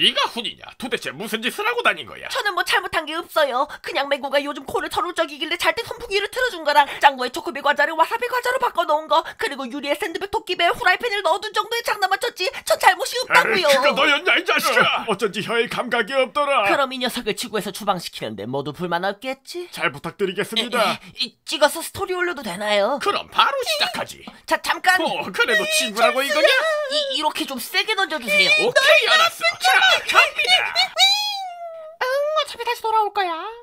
네가 훈이냐? 도대체 무슨 짓을 하고 다닌 거야? 저는 뭐 잘못한 게 없어요. 그냥 맹구가 요즘 코를 저울적이길래 잘 때 선풍기를 틀어준 거랑 짱구의 초코비 과자를 와사비 과자로 바꿔놓은 거 그리고 유리에 샌드백 토끼배 에 후라이팬을 넣어둔 정도의 장난만 쳤지 전 잘못이 없다고요. 그거 너였냐 이 자식아! 어, 쩐지 혀에 감각이 없더라. 그럼 이 녀석을 지구에서 추방시키는데 모두 불만 없겠지? 잘 부탁드리겠습니다. 에, 에, 찍어서 스토리 올려도 되나요? 그럼 바로 시작하지. 자 잠깐. 어, 그래도 친구라고 이거냐? 이, 렇게좀 세게 던져주세요. 오케이 알았어. 다시 돌아올 거야.